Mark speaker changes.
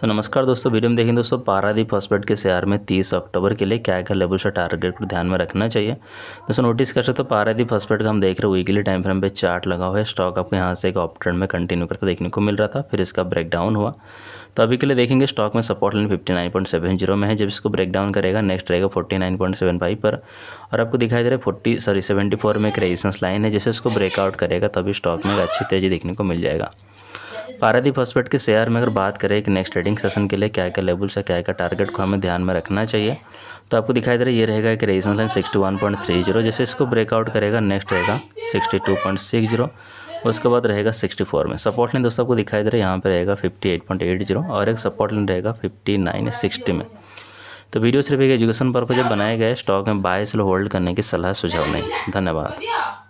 Speaker 1: तो नमस्कार दोस्तों वीडियो में देखें दोस्तों पारादीप हॉस्पिटल के शेयर में 30 अक्टूबर के लिए क्या क्या लेवल से टारगेट को ध्यान में रखना चाहिए दोस्तों नोटिस कर सकते हो पारादीप हॉस्पिटल का हम देख रहे हैं वीकली टाइम फ्रेम पे चार्ट लगा हुआ है स्टॉक आपको यहाँ से एक ऑप्ट्रेंड ट्रेंड में कंटिन्यू करता देखने को मिल रहा था फिर इसका ब्रेकडाउन हुआ तो अभी के लिए देखेंगे स्टॉक में सपोर्ट लाइन फिफ्टी में है जब इसको ब्रेकडाउन करेगा नेक्स्ट रहेगा फोर्टी पर और आपको दिखाई दे रहा है फोर्टी सॉरी सेवेंटी में एक लाइन है जैसे इसको ब्रेकआउट करेगा तभी स्टॉक में अच्छी तेजी देखने को मिल जाएगा पारादीप हॉस्पिटल के शेयर में अगर बात करें कि नेक्स्ट ट्रेडिंग सेशन के लिए क्या क्या लेवल्स है क्या क्या टारगेट को हमें ध्यान में रखना चाहिए तो आपको दिखाई दे रहा है ये रहेगा कि resistance line sixty one point three zero जैसे इसको ब्रेकआउट करेगा नेक्स्ट रहेगा sixty two point six zero उसके बाद रहेगा सिक्सटी फोर में सपोर्ट लाइन दोस्तों आपको दिखाई दे रहा है यहाँ पर रहेगा fifty eight point eight zero और एक सपोर्ट लाइन रहेगा फिफ्टी नाइन सिक्सटी में तो वीडियो सिर्फ एक एजुकेशन पर्पज बनाए गए स्टॉक में बाय सेल होल्ड करने की सलाह सुझाव नहीं धन्यवाद